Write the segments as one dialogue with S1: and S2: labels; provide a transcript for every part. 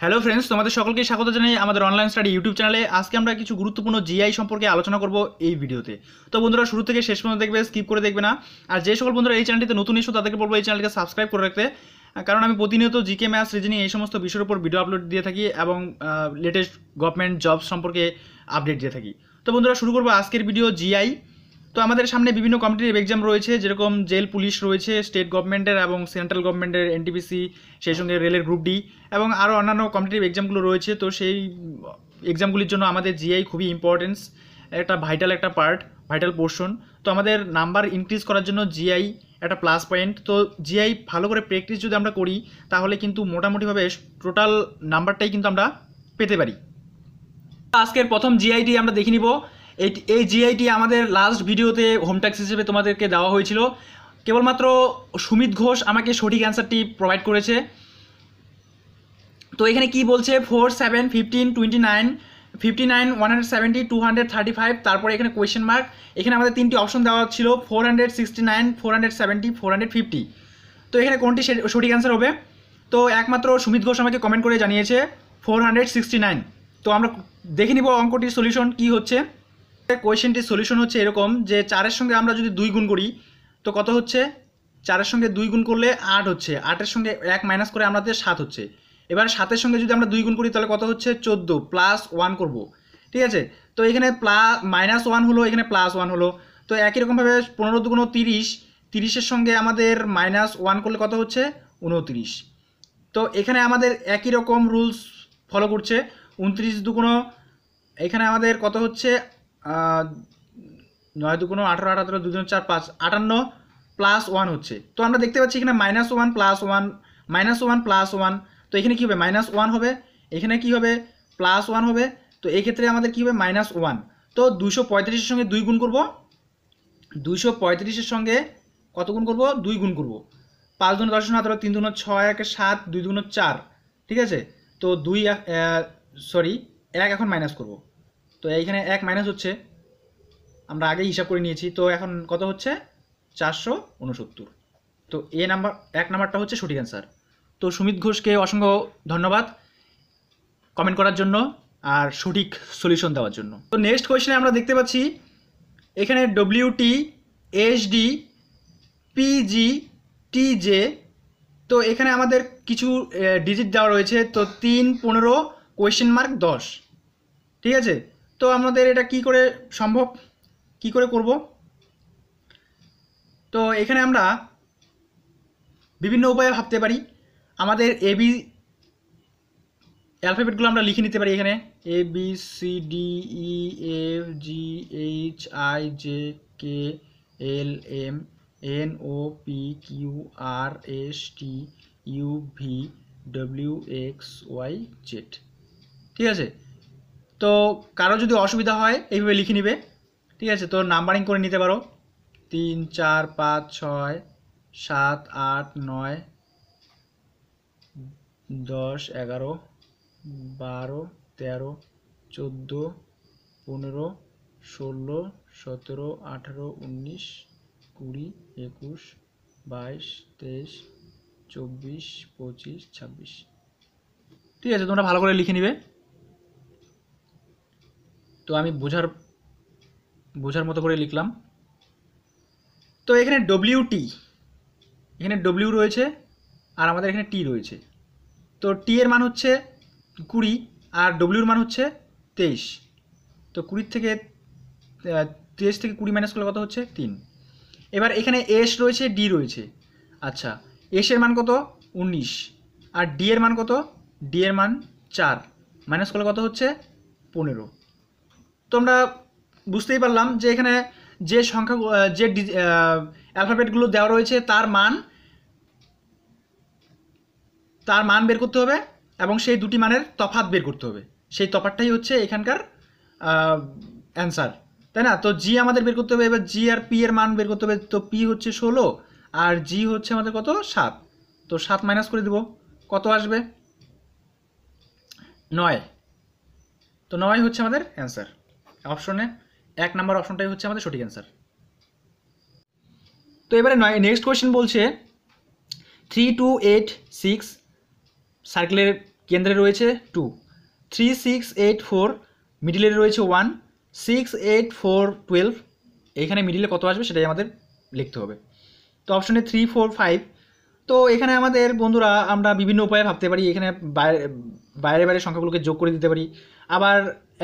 S1: hello friends তোমাদের সকলকে স্বাগত জানাই আমাদের অনলাইন স্টাডি ইউটিউব চ্যানেলে আজকে আমরা কিছু গুরুত্বপূর্ণ জিআই সম্পর্কে আলোচনা করব এই ভিডিওতে তো বন্ধুরা শুরু থেকে শেষ পর্যন্ত দেখবে স্কিপ করে দেখবে না আর যে সকল বন্ধুরা এই চ্যানেলটিতে নতুন এসো তাদেরকে বলবো এই চ্যানেলকে সাবস্ক্রাইব করে রাখতে কারণ আমি প্রতিনিয়ত জিকে ম্যাথস রিজনিং এই সমস্ত বিষয়ের উপর ভিডিও আপলোড দিয়ে থাকি এবং লেটেস্ট গভর্নমেন্ট জব সম্পর্কে আপডেট দিয়ে থাকি তো বন্ধুরা শুরু করবো আজকের ভিডিও জিআই তো আমাদের সামনে বিভিন্ন কম্পিটিটিভ এক্সাম রয়েছে যেরকম জেল পুলিশ রয়েছে স্টেট গভর্নমেন্টের এবং সেন্ট্রাল গভর্নমেন্টের এনটিপিসি সেই সঙ্গে রেলের গ্রুপ ডি এবং আরও অন্যান্য কম্পিটিটিভ এক্সামগুলো রয়েছে তো সেই এক্সামগুলির জন্য আমাদের জিআই খুবই ইম্পর্টেন্স একটা ভাইটাল একটা পার্ট ভাইটাল পোর্শন তো আমাদের নাম্বার ইনক্রিজ করার জন্য জিআই একটা প্লাস পয়েন্ট তো জিআই ভালো করে প্র্যাকটিস যদি আমরা করি তাহলে কিন্তু মোটামুটিভাবে টোটাল নাম্বারটাই কিন্তু আমরা পেতে পারি আজকের প্রথম জিআইটি আমরা দেখে নিব এই জিআইটি আমাদের লাস্ট ভিডিওতে হোম ট্যাক্স হিসেবে তোমাদেরকে দেওয়া হয়েছিল কেবলমাত্র সুমিত ঘোষ আমাকে সঠিক অ্যান্সারটি প্রোভাইড করেছে তো এখানে কি বলছে four seven fifteen twenty nine fifty nine one hundred seventy two hundred thirty five তারপরে এখানে কোয়েশ্চেন মার্ক এখানে আমাদের তিনটি অপশন দেওয়া ছিল four hundred sixty nine four hundred four hundred fifty তো এখানে কোনটি সঠিক অ্যান্সার হবে তো একমাত্র সুমিত ঘোষ আমাকে কমেন্ট করে জানিয়েছে ফোর হান্ড্রেড সিক্সটি নাইন তো আমরা দেখে নিব অঙ্কটির সলিউশন কী হচ্ছে কোয়েশ্চেনটির সলিউশন হচ্ছে এরকম যে চারের সঙ্গে আমরা যদি দুই গুণ করি তো কত হচ্ছে চারের সঙ্গে দুই গুণ করলে আট হচ্ছে আটের সঙ্গে এক মাইনাস করে আমাদের সাত হচ্ছে এবার সাতের সঙ্গে যদি আমরা দুই গুণ করি তাহলে কত হচ্ছে চোদ্দো প্লাস ওয়ান করবো ঠিক আছে তো এখানে প্লাস মাইনাস ওয়ান হলো এখানে প্লাস ওয়ান হলো তো একই রকমভাবে পনেরো দুগুণ তিরিশ তিরিশের সঙ্গে আমাদের মাইনাস ওয়ান করলে কত হচ্ছে উনত্রিশ তো এখানে আমাদের একই রকম রুলস ফলো করছে উনত্রিশ দুগুণ এখানে আমাদের কত হচ্ছে নয় দুগুণ আঠারো আঠারো দুজন চার পাঁচ আটান্ন প্লাস ওয়ান হচ্ছে তো আমরা দেখতে পাচ্ছি এখানে minus one plus one minus one plus one তো এখানে কী হবে মাইনাস ওয়ান হবে এখানে কি হবে প্লাস ওয়ান হবে তো এক্ষেত্রে আমাদের কী হবে মাইনাস ওয়ান তো দুশো পঁয়ত্রিশের সঙ্গে দুই গুণ করব দুশো পঁয়ত্রিশের সঙ্গে কত গুণ করব দুই গুণ করব পাঁচ দুন দশ হাত তিন দুন ছয় এক সাত দুই দুন চার ঠিক আছে তো দুই সরি এক এখন মাইনাস করব তো এইখানে এক মাইনাস হচ্ছে আমরা আগে হিসাব করে নিয়েছি তো এখন কত হচ্ছে চারশো উনসত্তর তো এ নাম্বার এক নাম্বারটা হচ্ছে সঠিক অ্যান্সার তো সুমিত ঘোষকে অসংখ্য ধন্যবাদ কমেন্ট করার জন্য আর সঠিক সলিউশন দেওয়ার জন্য তো নেক্সট কোয়েশনে আমরা দেখতে পাচ্ছি এখানে ডব্লিউটি এইচডি পিজি টিজে তো এখানে আমাদের কিছু ডিজিট দেওয়া রয়েছে তো তিন পনেরো কোয়েশ্চেন মার্ক দশ ঠিক আছে তো আমাদের এটা কি করে সম্ভব কি করে করব তো এখানে আমরা বিভিন্ন উপায়ে ভাবতে পারি আমাদের এ বি অ্যালফাবেটগুলো আমরা লিখে নিতে পারি এখানে A B C D E F G H I J K L M N O P Q R S T U V W X Y Z ঠিক আছে তো কারো যদি অসুবিধা হয় এইভাবে লিখে নিবে ঠিক আছে তো নাম্বারিং করে নিতে পারো তিন চার পাঁচ ছয় সাত আট নয় দশ এগারো বারো তেরো চোদ্দো পনেরো ষোলো সতেরো আঠেরো উনিশ কুড়ি একুশ বাইশ তেইশ চব্বিশ পঁচিশ ছাব্বিশ ঠিক আছে তোমরা ভালো করে লিখে নিবে তো আমি বোঝার বোঝার মতো করে লিখলাম তো এখানে ডব্লিউটি এখানে ডব্লিউ রয়েছে আর আমাদের এখানে টি রয়েছে তো টি এর মান হচ্ছে কুড়ি আর ডব্লিউর মান হচ্ছে তেইশ তো কুড়ির থেকে তেইশ থেকে কুড়ি মাইনাস করলে কত হচ্ছে তিন এবার এখানে এস রয়েছে ডি রয়েছে আচ্ছা এসের মান কত উনিশ আর ডি এর মান কত ডি এর মান চার মাইনাস করলে কত হচ্ছে পনেরো তো আমরা বুঝতেই পারলাম যে এখানে যে সংখ্যা যে অ্যালফাবেটগুলো দেওয়া রয়েছে তার মান তার মান বের করতে হবে এবং সেই দুটি মানের তফাত বের করতে হবে সেই তফাতটাই হচ্ছে এখানকার অ্যান্সার তাই না তো জি আমাদের বের করতে হবে এবার জি আর পি এর মান বের করতে হবে তো পি হচ্ছে ষোলো আর জি হচ্ছে আমাদের কত সাত তো সাত মাইনাস করে দেব কত আসবে নয় তো নয় হচ্ছে আমাদের অ্যান্সার অপশনে এক নম্বর অপশনটাই হচ্ছে আমাদের সঠিক অ্যান্সার তো এবারে নয় নেক্সট কোয়েশ্চেন বলছে থ্রি টু এইট সিক্স সার্কেলের কেন্দ্রে রয়েছে two three six eight four মিডিলে রয়েছে one six eight four twelve এইখানে মিডিলে কত আসবে সেটাই আমাদের লিখতে হবে তো অপশনে থ্রি ফোর ফাইভ তো এখানে আমাদের বন্ধুরা আমরা বিভিন্ন উপায়ে ভাবতে পারি এখানে বাইরে বাইরে সংখ্যাগুলোকে যোগ করে দিতে পারি আবার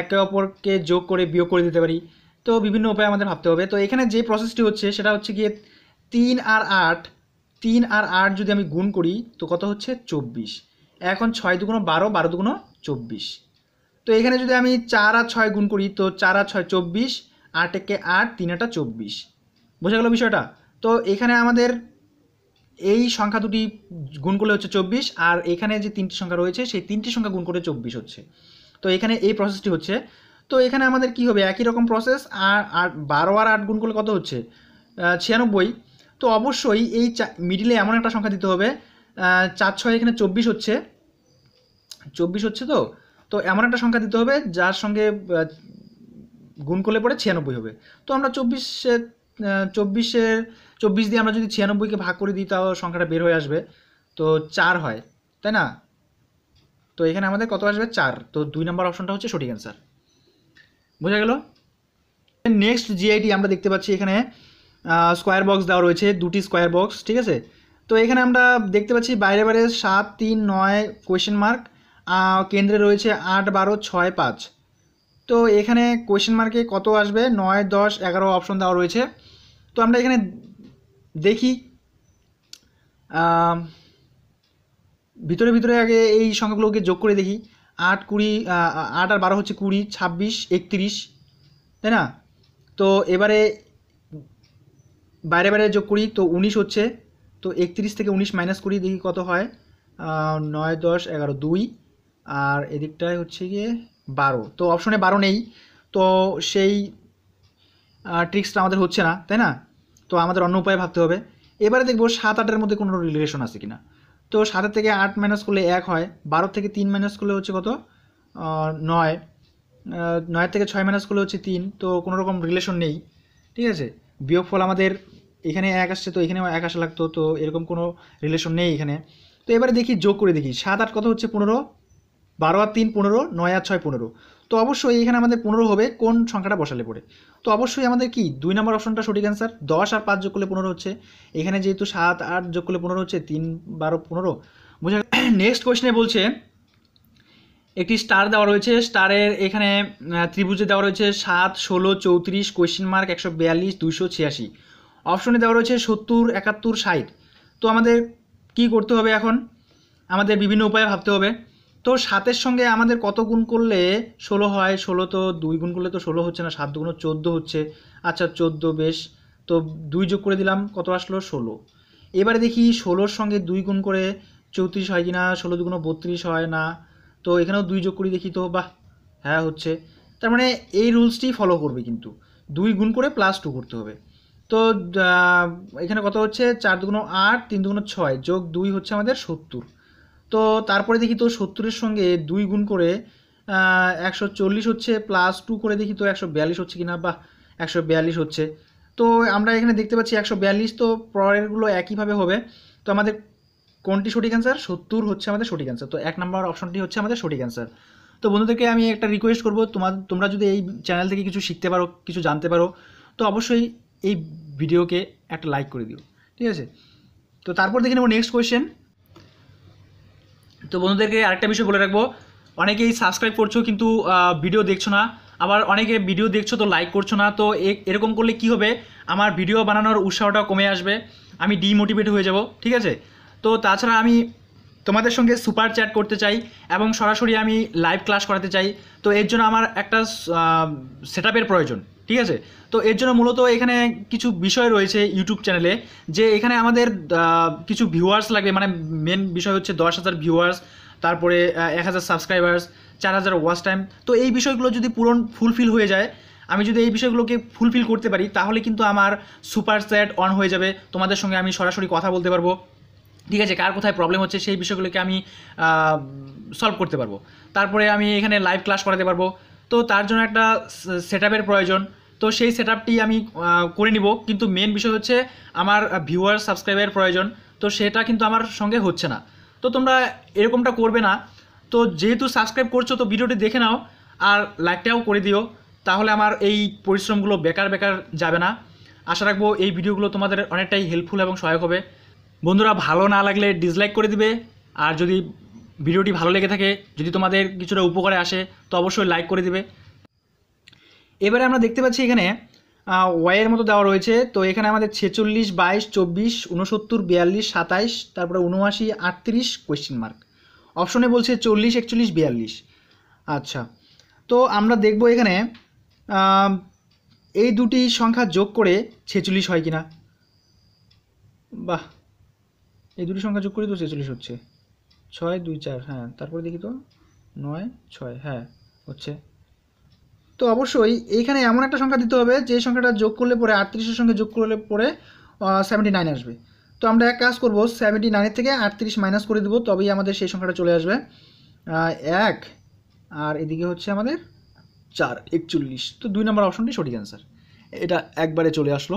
S1: একে অপরকে যোগ করে বিয়োগ করে দিতে পারি তো বিভিন্ন উপায়ে আমাদের ভাবতে হবে তো এখানে যে প্রসেসটি হচ্ছে সেটা হচ্ছে গিয়ে তিন আর আট তিন আর আট যদি আমি গুণ করি তো কত হচ্ছে চব্বিশ এখন ছয় দুগুণ বারো বারো দুগুণ চব্বিশ তো এখানে যদি আমি চার আর ছয় গুণ করি তো চার আর ছয় চব্বিশ আট একে আট তিন আটা চব্বিশ বোঝা গেল বিষয়টা তো এখানে আমাদের এই সংখ্যা দুটি গুণ করলে হচ্ছে চব্বিশ আর এখানে যে তিনটি সংখ্যা রয়েছে সেই তিনটি সংখ্যা গুণ করে চব্বিশ হচ্ছে তো এখানে এই প্রসেসটি হচ্ছে তো এখানে আমাদের কি হবে একই রকম প্রসেস আর আট বারো আর আট গুণ করলে কত হচ্ছে ছিয়ানব্বই তো অবশ্যই এই মিডিলে এমন একটা সংখ্যা দিতে হবে চার ছয় এখানে চব্বিশ হচ্ছে চব্বিশ হচ্ছে তো তো এমন একটা সংখ্যা দিতে হবে যার সঙ্গে গুণ করলে পরে ছিয়ানব্বই হবে তো আমরা চব্বিশে চব্বিশে চব্বিশ দিয়ে আমরা যদি ছিয়ানব্বইকে ভাগ করে দিই তাও সংখ্যাটা বের হয়ে আসবে তো চার হয় তাই না তো এখানে আমাদের কত আসবে চার তো দুই নম্বর অপশনটা হচ্ছে সঠিক অ্যান্সার বোঝা গেল নেক্সট জিআইটি আমরা দেখতে পাচ্ছি এখানে স্কোয়ার বক্স দেওয়া রয়েছে দুটি স্কোয়ার বক্স ঠিক আছে তো এখানে আমরা দেখতে পাচ্ছি বাইরে বাইরে সাত তিন নয় কোয়েশ্চেন মার্ক কেন্দ্রে রয়েছে আট বারো ছয় পাঁচ তো এখানে কোয়েশ্চেন মার্কে কত আসবে নয় দশ এগারো অপশন দেওয়া রয়েছে তো আমরা এখানে দেখি ভিতরে ভিতরে আগে এই সংখ্যাগুলোকে যোগ করে দেখি আট কুড়ি আট আর বারো হচ্ছে কুড়ি ছাব্বিশ একত্রিশ তাই না তো এবারে বাইরে বাইরে যোগ করি তো উনিশ হচ্ছে তো একত্রিশ থেকে উনিশ মাইনাস করি দেখি কত হয় নয় দশ এগারো দুই আর এদিকটায় হচ্ছে গিয়ে বারো তো অপশনে বারো নেই তো সেই ট্রিক্সটা আমাদের হচ্ছে না তাই না তো আমাদের অন্য উপায়ে ভাবতে হবে এবারে দেখবো সাত আটের মধ্যে কোনো রিলেশন আছে কি না তো সাতের থেকে আট মাইনাস করলে এক হয় বারো থেকে তিন মাইনাস করলে হচ্ছে কত নয় নয় থেকে ছয় মাইনাস করলে হচ্ছে তিন তো কোনো রকম রিলেশন নেই ঠিক আছে বিয়োগফল আমাদের এখানে এক আসছে তো এখানেও এক আসা লাগতো তো এরকম কোনো রিলেশন নেই এখানে তো এবারে দেখি যোগ করে দেখি সাত আট কত হচ্ছে পনেরো বারো আর তিন পনেরো নয় আর ছয় পনেরো তো অবশ্যই এখানে আমাদের পনেরো হবে কোন সংখ্যাটা বসালে পড়ে তো অবশ্যই আমাদের কি দুই নম্বর অপশনটা সঠিক অ্যান্সার দশ আর পাঁচ যোগ করলে পনেরো হচ্ছে এখানে যেহেতু সাত আট যোগ করলে পনেরো হচ্ছে তিন বারো পনেরো বুঝা নেক্সট কোয়েশনে বলছে একটি স্টার দেওয়া রয়েছে স্টারের এখানে ত্রিভুজে দেওয়া রয়েছে সাত ষোলো চৌত্রিশ কোয়েশ্চেন মার্ক একশো বিয়াল্লিশ দুশো ছিয়াশি অপশনে দেওয়া রয়েছে সত্তর একাত্তর ষাট তো আমাদের কি করতে হবে এখন আমাদের বিভিন্ন উপায়ে ভাবতে হবে তো সাতের সঙ্গে আমাদের কত গুণ করলে ষোলো হয় ষোলো তো দুই গুণ করলে তো ষোলো হচ্ছে না সাত দুগুণ চোদ্দ হচ্ছে আচ্ছা চোদ্দো বেশ তো দুই যোগ করে দিলাম কত আসলো ষোলো এবারে দেখি ষোলোর সঙ্গে দুই গুণ করে চৌত্রিশ হয় কি না ষোলো দুগুণ বত্রিশ হয় না তো এখানেও দুই যোগ করি দেখি তো বাহ হ্যাঁ হচ্ছে তার মানে এই রুলসটি ফলো করবে কিন্তু দুই গুণ করে প্লাস টু করতে হবে তো এখানে কত হচ্ছে চার দুগুণ আট তিন দুগুণ ছয় যোগ দুই হচ্ছে আমাদের সত্তর তো তারপরে দেখি তো সত্তরের সঙ্গে দুই গুণ করে একশো চল্লিশ হচ্ছে প্লাস টু করে দেখি তো একশো বিয়াল্লিশ হচ্ছে কি না বা একশো বিয়াল্লিশ হচ্ছে তো আমরা এখানে দেখতে পাচ্ছি একশো বিয়াল্লিশ তো পরেরগুলো একইভাবে হবে তো আমাদের কোনটি সঠিক অ্যান্সার সত্তর হচ্ছে আমাদের সঠিক অ্যান্সার তো এক নম্বর অপশনটি হচ্ছে আমাদের সঠিক অ্যান্সার তো বন্ধুদেরকে আমি একটা রিকোয়েস্ট করবো তোমার তোমরা যদি এই চ্যানেল থেকে কিছু শিখতে পারো কিছু জানতে পারো তো অবশ্যই এই ভিডিওকে একটা লাইক করে দিও ঠিক আছে তো তারপর দেখে নেব নেক্সট কোয়েশ্চেন তো বন্ধুদেরকে আরেকটা বিষয় বলে রাখবো অনেকেই সাবস্ক্রাইব করছো কিন্তু ভিডিও দেখছো না আবার অনেকে ভিডিও দেখছো তো লাইক করছো না তো এরকম করলে কি হবে আমার ভিডিও বানানোর উৎসাহটা কমে আসবে আমি ডিমোটিভেট হয়ে যাব ঠিক আছে তো তাছাড়া আমি তোমাদের সঙ্গে সুপার চ্যাট করতে চাই এবং সরাসরি আমি লাইভ ক্লাস করাতে চাই তো এর জন্য আমার একটা সেট প্রয়োজন ঠিক আছে তো এর জন্য মূলত এখানে কিছু বিষয় রয়েছে ইউটিউব চ্যানেলে যে এখানে আমাদের কিছু ভিউয়ার্স লাগবে মানে মেন বিষয় হচ্ছে দশ হাজার ভিউয়ার্স তারপরে এক হাজার সাবস্ক্রাইবার্স চার হাজার ওয়াচ টাইম তো এই বিষয়গুলো যদি পূরণ ফুলফিল হয়ে যায় আমি যদি এই বিষয়গুলোকে ফুলফিল করতে পারি তাহলে কিন্তু আমার সুপার চ্যাট অন হয়ে যাবে তোমাদের সঙ্গে আমি সরাসরি কথা বলতে পারবো ঠিক আছে কার কোথায় প্রবলেম হচ্ছে সেই বিষয়গুলোকে আমি সলভ করতে পারবো তারপরে আমি এখানে লাইভ ক্লাস করাতে পারবো তো তার জন্য একটা সেট প্রয়োজন তো সেই সেট আমি করে নিব কিন্তু মেন বিষয় হচ্ছে আমার ভিউয়ার সাবস্ক্রাইবার প্রয়োজন তো সেটা কিন্তু আমার সঙ্গে হচ্ছে না তো তোমরা এরকমটা করবে না তো যেহেতু সাবস্ক্রাইব করছো তো ভিডিওটি দেখে নাও আর লাইকটাও করে দিও তাহলে আমার এই পরিশ্রমগুলো বেকার বেকার যাবে না আশা রাখবো এই ভিডিওগুলো তোমাদের অনেকটাই হেল্পফুল এবং সহায়ক হবে বন্ধুরা ভালো না লাগলে ডিসলাইক করে দিবে আর যদি ভিডিওটি ভালো লেগে থাকে যদি তোমাদের কিছুটা উপকারে আসে তো অবশ্যই লাইক করে দিবে এবারে আমরা দেখতে পাচ্ছি এখানে ওয়াইয়ের মতো দেওয়া রয়েছে তো এখানে আমাদের ছেচল্লিশ বাইশ চব্বিশ উনসত্তর বিয়াল্লিশ সাতাইশ তারপরে উনআশি আটত্রিশ কোয়েশ্চেন মার্ক অপশনে বলছে চল্লিশ একচল্লিশ বিয়াল্লিশ আচ্ছা তো আমরা দেখব এখানে এই দুটি সংখ্যা যোগ করে ছেচল্লিশ হয় কিনা বাহ এই দুটি সংখ্যা যোগ করি তো ছেচল্লিশ হচ্ছে ছয় দুই চার হ্যাঁ তারপরে দেখি তো নয় ছয় হ্যাঁ হচ্ছে তো অবশ্যই এইখানে এমন একটা সংখ্যা দিতে হবে যে সংখ্যাটা যোগ করলে পরে আটত্রিশের সঙ্গে যোগ করলে পরে সেভেন্টি নাইন আসবে তো আমরা এক কাজ করবো সেভেন্টি নাইনের থেকে আটত্রিশ মাইনাস করে দেবো তবেই আমাদের সেই সংখ্যাটা চলে আসবে এক আর এদিকে হচ্ছে আমাদের চার একচল্লিশ তো দুই নম্বর অপশনটি সঠিক অ্যান্সার এটা একবারে চলে আসলো